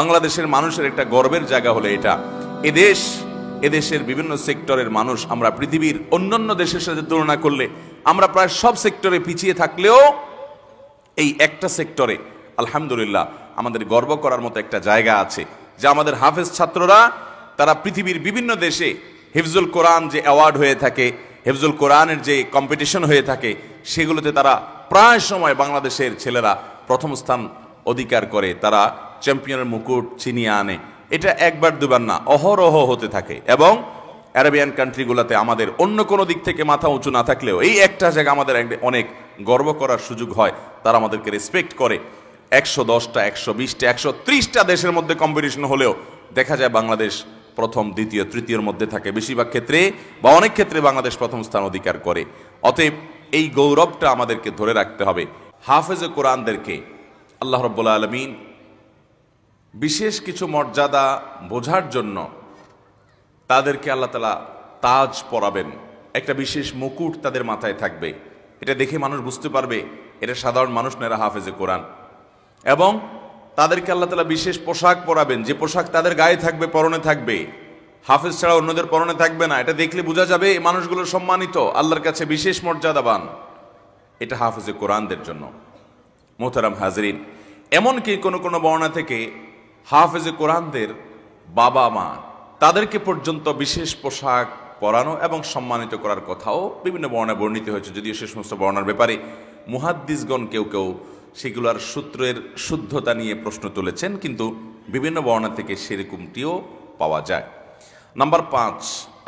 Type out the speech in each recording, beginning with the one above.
বাংলাদেশের মানুষের একটা গর্বের জায়গা হলো এটা এদেশ এদেশের বিভিন্ন সেক্টরের মানুষ আমরা পৃথিবীর অন্যান্য দেশের সাথে তুলনা করলে আমরা প্রায় সব সেক্টরে পিছিয়ে থাকলেও এই একটা সেক্টরে আলহামদুলিল্লাহ আমাদের গর্ব করার মতো একটা জায়গা আছে যা আমাদের হাফেজ ছাত্ররা তারা পৃথিবীর বিভিন্ন দেশে হেফজুল কোরআন যে অ্যাওয়ার্ড হয়ে থাকে হেফজুল কোরআনের যে কম্পিটিশন হয়ে থাকে সেগুলোতে তারা প্রায় সময় বাংলাদেশের ছেলেরা প্রথম স্থান অধিকার করে তারা চ্যাম্পিয়নের মুকুট চিনিয়ে আনে এটা একবার দুবার না অহরহ হতে থাকে এবং অ্যারাবিয়ান কান্ট্রিগুলোতে আমাদের অন্য কোনো দিক থেকে মাথা উঁচু না থাকলেও এই একটা জায়গা আমাদের অনেক গর্ব করার সুযোগ হয় তারা আমাদেরকে রেসপেক্ট করে একশো দশটা একশো বিশটা একশো ত্রিশটা দেশের মধ্যে কম্পিটিশন হলেও দেখা যায় বাংলাদেশ প্রথম দ্বিতীয় তৃতীয়র মধ্যে থাকে বেশিরভাগ ক্ষেত্রে বা অনেক ক্ষেত্রে বাংলাদেশ প্রথম স্থান অধিকার করে অতএব এই গৌরবটা আমাদেরকে ধরে রাখতে হবে হাফেজ কোরআনদেরকে আল্লাহ রব্বুল্লা আলমিন বিশেষ কিছু মর্যাদা বোঝার জন্য তাদেরকে আল্লাহ তালা তাজ পরাবেন একটা বিশেষ মুকুট তাদের মাথায় থাকবে এটা দেখে মানুষ বুঝতে পারবে এটা সাধারণ মানুষ না এরা হাফেজে কোরআন এবং তাদেরকে আল্লাহ তালা বিশেষ পোশাক পরাবেন যে পোশাক তাদের গায়ে থাকবে পরনে থাকবে হাফেজ ছাড়া অন্যদের পরনে থাকবে না এটা দেখলে বোঝা যাবে এই মানুষগুলো সম্মানিত আল্লাহর কাছে বিশেষ মর্যাদাবান এটা হাফেজে কোরআনদের জন্য মোহতারাম হাজরিন এমনকি কোনো কোনো বর্ণা থেকে হাফেজে কোরআনদের বাবা মা তাদেরকে পর্যন্ত বিশেষ পোশাক পরানো এবং সম্মানিত করার কথাও বিভিন্ন বর্ণায় বর্ণিত হয়েছে যদিও সে সমস্ত বর্ণার ব্যাপারে মুহাদ্দিসগণ কেউ কেউ সেগুলোর সূত্রের শুদ্ধতা নিয়ে প্রশ্ন তুলেছেন কিন্তু বিভিন্ন বর্ণা থেকে সেরকমটিও পাওয়া যায় নাম্বার পাঁচ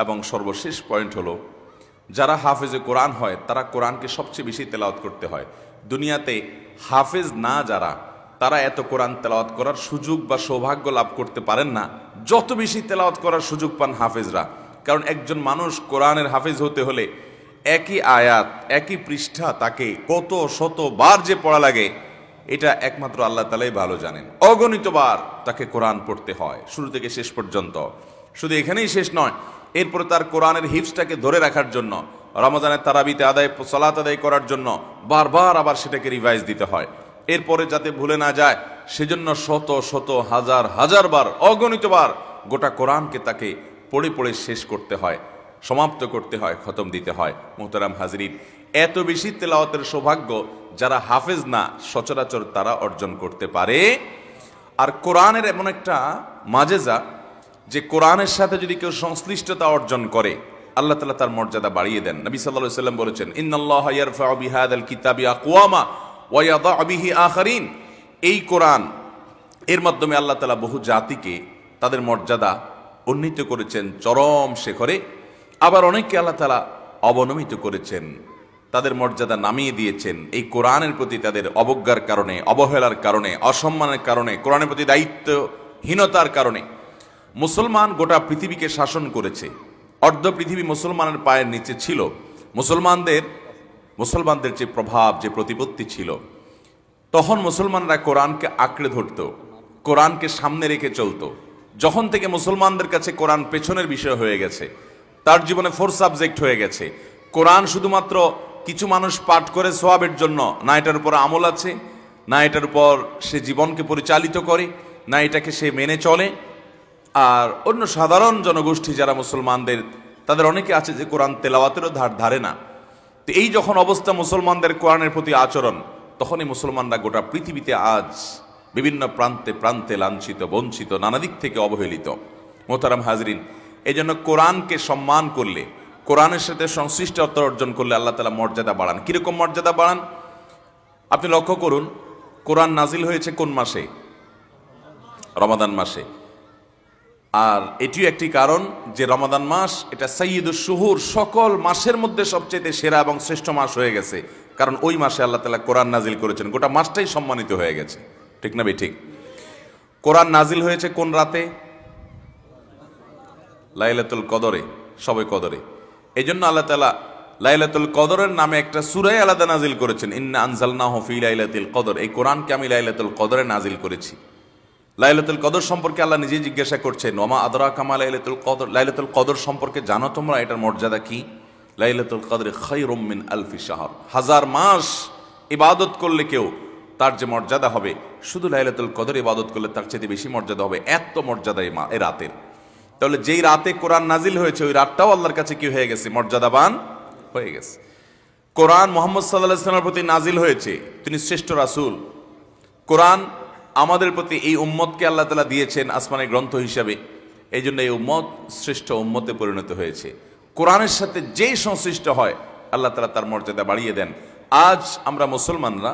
এবং সর্বশেষ পয়েন্ট হলো যারা হাফেজে কোরআন হয় তারা কোরআনকে সবচেয়ে বেশি তেলাওত করতে হয় দুনিয়াতে হাফেজ না যারা তারা এত কোরআন তেলাওয়াত করার সুযোগ বা সৌভাগ্য লাভ করতে পারেন না যত বেশি তেলাওয়াত করার সুযোগ পান হাফেজরা কারণ একজন মানুষ কোরআনের হাফেজ হতে হলে একই আয়াত একই পৃষ্ঠা তাকে কত শতবার যে পড়া লাগে এটা একমাত্র আল্লাহ তালাই ভালো জানেন অগণিতবার তাকে কোরআন পড়তে হয় শুরু থেকে শেষ পর্যন্ত শুধু এখানেই শেষ নয় এরপর তার কোরআনের হিপসটাকে ধরে রাখার জন্য রমজানের তারাবিতে আদায় সলাত আদায় করার জন্য বারবার আবার সেটাকে রিভাইজ দিতে হয় এরপরে যাতে ভুলে না যায় সেজন্য শত শত হাজার হাজার বার অগণিত বার গোটা কোরআনকে তাকে পড়ে পড়ে শেষ করতে হয় সমাপ্ত করতে হয় খতম দিতে হয় মোহতারাম হাজরিন এত বেশি তেলাওয়াতের সৌভাগ্য যারা হাফেজ না সচরাচর তারা অর্জন করতে পারে আর কোরআনের এমন একটা মাজেজা যে কোরআনের সাথে যদি কেউ সংশ্লিষ্টতা অর্জন করে আল্লাহ তালা তার মর্যাদা বাড়িয়ে দেন নবী সাল্লাহ সাল্লাম বলেছেন ইন্নআল্লাহ ইয়ারফা বিহাদ আল কিতাবি আকোয়ামা ওয়াদা আহারিন এই কোরআন এর মাধ্যমে আল্লাহ তালা বহু জাতিকে তাদের মর্যাদা উন্নীত করেছেন চরম শেখরে আবার অনেককে আল্লাহ তালা অবনমিত করেছেন তাদের মর্যাদা নামিয়ে দিয়েছেন এই কোরআনের প্রতি তাদের অবজ্ঞার কারণে অবহেলার কারণে অসম্মানের কারণে কোরআনের প্রতি দায়িত্বহীনতার কারণে মুসলমান গোটা পৃথিবীকে শাসন করেছে অর্ধ পৃথিবী মুসলমানের পায়ের নিচে ছিল মুসলমানদের মুসলমানদের যে প্রভাব যে প্রতিপত্তি ছিল তখন মুসলমানরা কোরআনকে আঁকড়ে ধরত কোরআনকে সামনে রেখে চলত যখন থেকে মুসলমানদের কাছে কোরআন পেছনের বিষয় হয়ে গেছে তার জীবনে ফোর সাবজেক্ট হয়ে গেছে কোরআন শুধুমাত্র কিছু মানুষ পাঠ করে সোয়াবের জন্য না এটার উপর আমল আছে না এটার উপর সে জীবনকে পরিচালিত করে না এটাকে সে মেনে চলে আর অন্য সাধারণ জনগোষ্ঠী যারা মুসলমানদের তাদের অনেকে আছে যে কোরআন তেলাওয়াতেরও ধার ধারে না তো এই যখন অবস্থা মুসলমানদের কোরআনের প্রতি আচরণ তখনই মুসলমানরা গোটা পৃথিবীতে আজ বিভিন্ন প্রান্তে প্রান্তে লাঞ্ছিত বঞ্চিত নানা দিক থেকে অবহেলিত মোতারাম হাজরিন এই জন্য কোরআনকে সম্মান করলে কোরআনের সাথে সংশ্লিষ্টতা অর্জন করলে আল্লাহ তালা মর্যাদা বাড়ান কীরকম মর্যাদা বাড়ান আপনি লক্ষ্য করুন কোরআন নাজিল হয়েছে কোন মাসে রমাদান মাসে আর এটিও একটি কারণ যে রমাদান মাস এটা সৈয়দ শহুর সকল মাসের মধ্যে সবচেয়ে সেরা এবং শ্রেষ্ঠ মাস হয়ে গেছে কারণ ওই মাসে আল্লাহ তালা কোরআন নাজিল করেছেন গোটা মাসটাই সম্মানিত হয়ে গেছে ঠিক না ঠিক কোরআন নাজিল হয়েছে কোন রাতে লাইলাতুল কদরে সবে কদরে এই জন্য আল্লাহ তালা লাইলাতুল কদরের নামে একটা সুরাই আলাদা নাজিল করেছেন ইন্না আনজাল না হফি লাইলাতুল কদর এই কোরআনকে আমি লাইলাতুল কদরে নাজিল করেছি লাইলাতুল কদর সম্পর্কে আল্লাহ নিজেই জিজ্ঞাসা করছেন ওমা আদরা কামা লাইলাতুল কদর লাইলাতুল কদর সম্পর্কে জানো তোমরা এটার মর্যাদা কি লাইলাতুল কদর খৈরমিন আলফি শাহর হাজার মাস ইবাদত করলে কেউ তার যে মর্যাদা হবে শুধু লাইলাতুল কদর ইবাদত করলে তার চেয়ে বেশি মর্যাদা হবে এত মর্যাদা এ রাতের তাহলে যেই রাতে কোরআন নাজিল হয়েছে ওই রাতটাও আল্লাহর কাছে কি হয়ে গেছে মর্যাদাবান হয়ে গেছে কোরআন মোহাম্মদ সাল্লাহ ইসলামের প্রতি নাজিল হয়েছে তিনি শ্রেষ্ঠ রাসুল কোরআন আমাদের প্রতি এই উম্মতকে আল্লাহ তালা দিয়েছেন আসমানের গ্রন্থ হিসাবে এই জন্য এই উম্মত শ্রেষ্ঠ উম্মতে পরিণত হয়েছে কোরআনের সাথে যেই সংশ্লিষ্ট হয় আল্লাহ তালা তার মর্যাদা বাড়িয়ে দেন আজ আমরা মুসলমানরা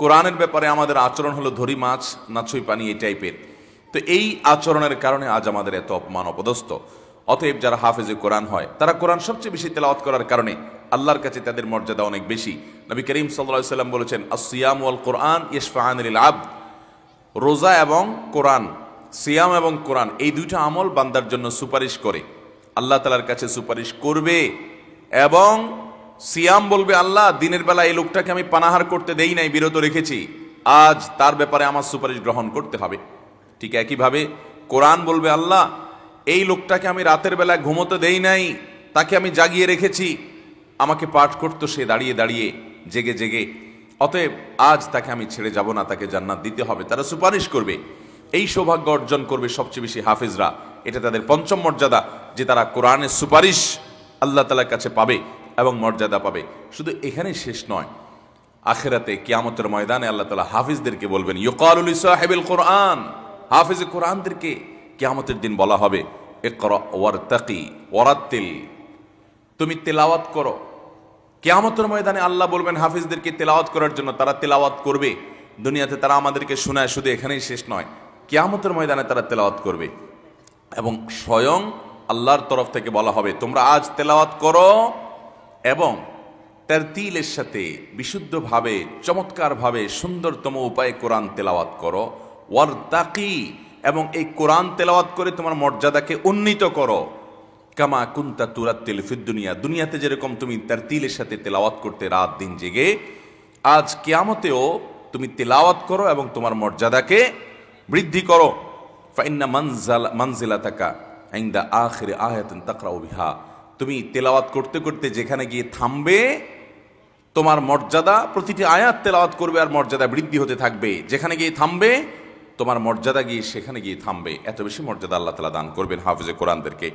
কোরআনের ব্যাপারে আমাদের আচরণ হলো ধরি মাছ নাছুই পানি এই টাইপের তো এই আচরণের কারণে আজ আমাদের এত অপমান অপদস্থ অতএব যারা হাফেজে কোরআন হয় তারা কোরআন সবচেয়ে বেশি তেলাওয়াত করার কারণে আল্লাহর কাছে তাদের মর্যাদা অনেক বেশি নবী করিম সাল্লাহ সাল্লাম বলেছেন আসিয়াম ওয়াল কোরআন ইসফাহান আব রোজা এবং কোরআন সিয়াম এবং কোরআন এই দুইটা আমল বান্দার জন্য সুপারিশ করে আল্লাহ তালার কাছে সুপারিশ করবে এবং সিয়াম বলবে আল্লাহ দিনের বেলা এই লোকটাকে আমি পানাহার করতে দেই নাই বিরত রেখেছি আজ তার ব্যাপারে আমার সুপারিশ গ্রহণ করতে হবে ঠিক একইভাবে কোরআন বলবে আল্লাহ এই লোকটাকে আমি রাতের বেলা ঘুমোতে দেই নাই তাকে আমি জাগিয়ে রেখেছি আমাকে পাঠ করতো সে দাঁড়িয়ে দাঁড়িয়ে জেগে জেগে অতএব আজ তাকে আমি ছেড়ে যাব না তাকে জান্নাত দিতে হবে তারা সুপারিশ করবে এই সৌভাগ্য অর্জন করবে সবচেয়ে বেশি হাফিজরা এটা তাদের পঞ্চম মর্যাদা যে তারা কোরআনের সুপারিশ আল্লাহ তালার কাছে পাবে এবং মর্যাদা পাবে শুধু এখানেই শেষ নয় আখেরাতে কিয়ামতের ময়দানে আল্লাহ তালা হাফিজদেরকে বলবেন ইউকালুল সাহেবুল কোরআন হাফিজ কোরআনদেরকে কিয়ামতের দিন বলা হবে একর ওয়ার তাকি ওয়ারাত্তিল তুমি তেলাওয়াত করো কেয়ামতের ময়দানে আল্লাহ বলবেন হাফিজদেরকে তেলাওয়াত করার জন্য তারা তেলাওয়াত করবে দুনিয়াতে তারা আমাদেরকে শোনায় শুধু এখানেই শেষ নয় কেয়ামতের ময়দানে তারা তেলাওয়াত করবে এবং স্বয়ং আল্লাহর তরফ থেকে বলা হবে তোমরা আজ তেলাওয়াত করো এবং তেরতিলের সাথে বিশুদ্ধভাবে চমৎকারভাবে সুন্দরতম উপায়ে কোরআন তেলাওয়াত করো ওয়ার তাকি এবং এই কোরআন তেলাওয়াত করে তোমার মর্যাদাকে উন্নীত করো কামা কুন্তা তুরাত্তিল দুনিয়া দুনিয়াতে যেরকম তুমি তার তিলের সাথে তেলাওয়াত করতে রাত দিন জেগে আজ কেয়ামতেও তুমি তেলাওয়াত করো এবং তোমার মর্যাদাকে বৃদ্ধি করো ফাইন্না মানজাল মানজিলা থাকা আইন্দা আখের আয়াতন তাকরা অভিহা তুমি তেলাওয়াত করতে করতে যেখানে গিয়ে থামবে তোমার মর্যাদা প্রতিটি আয়াত তেলাওয়াত করবে আর মর্যাদা বৃদ্ধি হতে থাকবে যেখানে গিয়ে থামবে তোমার মর্যাদা গিয়ে সেখানে গিয়ে থামবে এত বেশি মর্যাদা আল্লাহ তালা দান করবেন হাফিজে কোরআনদেরকে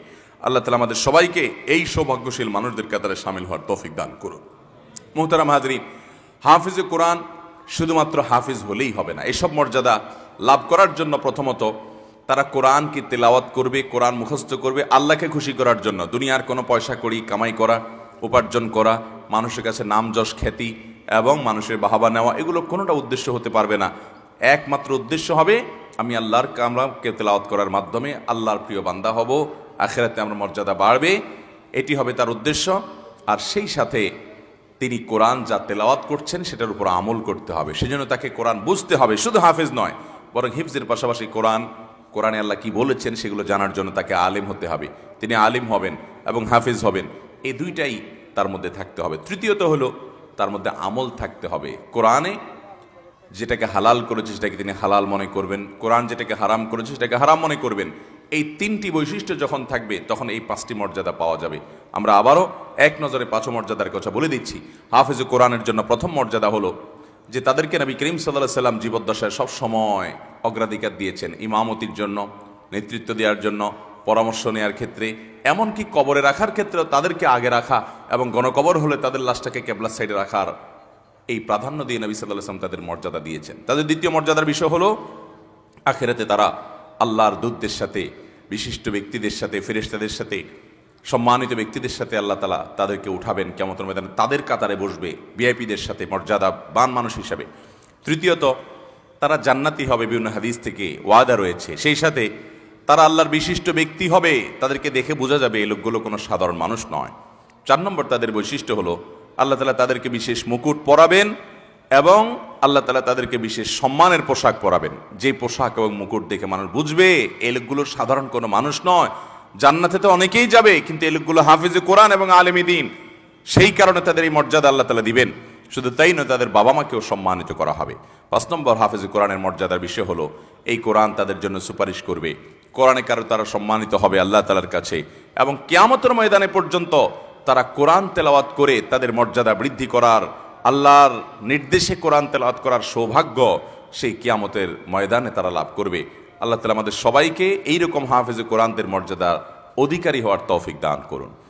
আল্লাহ তালা আমাদের সবাইকে এই সৌভাগ্যশীল মানুষদের কাতারে সামিল হওয়ার তৌফিক দান করুন মোহতারাম হাজরিন হাফিজে কোরআন শুধুমাত্র হাফিজ হলেই হবে না এসব মর্যাদা লাভ করার জন্য প্রথমত তারা কোরআন কি তেলাওয়াত করবে কোরআন মুখস্থ করবে আল্লাহকে খুশি করার জন্য দুনিয়ার কোনো পয়সা করি কামাই করা উপার্জন করা মানুষের কাছে নাম যশ খ্যাতি এবং মানুষের বাহাবা নেওয়া এগুলো কোনোটা উদ্দেশ্য হতে পারবে না একমাত্র উদ্দেশ্য হবে আমি আল্লাহর কামরাকে তেলাওয়াত করার মাধ্যমে আল্লাহর প্রিয় বান্দা হব আখেরাতে আমার মর্যাদা বাড়বে এটি হবে তার উদ্দেশ্য আর সেই সাথে তিনি কোরআন যা তেলাওয়াত করছেন সেটার উপর আমল করতে হবে সেজন্য তাকে কোরআন বুঝতে হবে শুধু হাফেজ নয় বরং হিফজের পাশাপাশি কোরআন কোরআনে আল্লাহ কি বলেছেন সেগুলো জানার জন্য তাকে আলেম হতে হবে তিনি আলিম হবেন এবং হাফেজ হবেন এই দুইটাই তার মধ্যে থাকতে হবে তৃতীয়ত হলো তার মধ্যে আমল থাকতে হবে কোরআনে যেটাকে হালাল করেছে সেটাকে তিনি হালাল মনে করবেন কোরআন যেটাকে হারাম করেছে সেটাকে হারাম মনে করবেন এই তিনটি বৈশিষ্ট্য যখন থাকবে তখন এই পাঁচটি মর্যাদা পাওয়া যাবে আমরা আবারও এক নজরে পাঁচ মর্যাদার কথা বলে দিচ্ছি হাফিজ কোরআনের জন্য প্রথম মর্যাদা হলো যে তাদেরকে নবী করিম সাল্লাহ সাল্লাম জীবদ্দশায় সব সময় অগ্রাধিকার দিয়েছেন ইমামতির জন্য নেতৃত্ব দেওয়ার জন্য পরামর্শ নেওয়ার ক্ষেত্রে এমনকি কবরে রাখার ক্ষেত্রেও তাদেরকে আগে রাখা এবং গণকবর হলে তাদের লাশটাকে ক্যাবলার সাইডে রাখার এই প্রাধান্য দিয়ে নবী সাল্লাহ সাল্লাম তাদের মর্যাদা দিয়েছেন তাদের দ্বিতীয় মর্যাদার বিষয় হলো আখেরাতে তারা আল্লাহর দূতদের সাথে বিশিষ্ট ব্যক্তিদের সাথে ফেরেস্তাদের সাথে সম্মানিত ব্যক্তিদের সাথে আল্লাহ তালা তাদেরকে উঠাবেন কেমন ময়দানে তাদের কাতারে বসবে ভিআইপিদের সাথে মর্যাদা বান মানুষ হিসাবে তৃতীয়ত তারা জান্নাতি হবে বিভিন্ন হাদিস থেকে ওয়াদা রয়েছে সেই সাথে তারা আল্লাহর বিশিষ্ট ব্যক্তি হবে তাদেরকে দেখে বোঝা যাবে এই লোকগুলো কোনো সাধারণ মানুষ নয় চার নম্বর তাদের বৈশিষ্ট্য হলো আল্লাহ তালা তাদেরকে বিশেষ মুকুট পরাবেন এবং আল্লাহ তালা তাদেরকে বিশেষ সম্মানের পোশাক পরাবেন যে পোশাক এবং মুকুট দেখে মানুষ বুঝবে এই লোকগুলো সাধারণ কোনো মানুষ নয় জান্নাতে তো অনেকেই যাবে কিন্তু এই লোকগুলো হাফিজে কোরআন এবং আলেমী দিন সেই কারণে তাদের এই মর্যাদা আল্লাহ তালা দিবেন শুধু তাই নয় তাদের বাবা মাকেও সম্মানিত করা হবে পাঁচ নম্বর হাফিজ কোরআনের মর্যাদার বিষয় হলো এই কোরআন তাদের জন্য সুপারিশ করবে কোরআনে কারো তারা সম্মানিত হবে আল্লাহ তালার কাছে এবং কেয়ামতর ময়দানে পর্যন্ত তারা কোরআন তেলাওয়াত করে তাদের মর্যাদা বৃদ্ধি করার আল্লাহর নির্দেশে কোরআন তেলাত করার সৌভাগ্য সেই কিয়ামতের ময়দানে তারা লাভ করবে আল্লাহ তালা আমাদের সবাইকে এইরকম হাফেজে কোরআনদের মর্যাদার অধিকারী হওয়ার তৌফিক দান করুন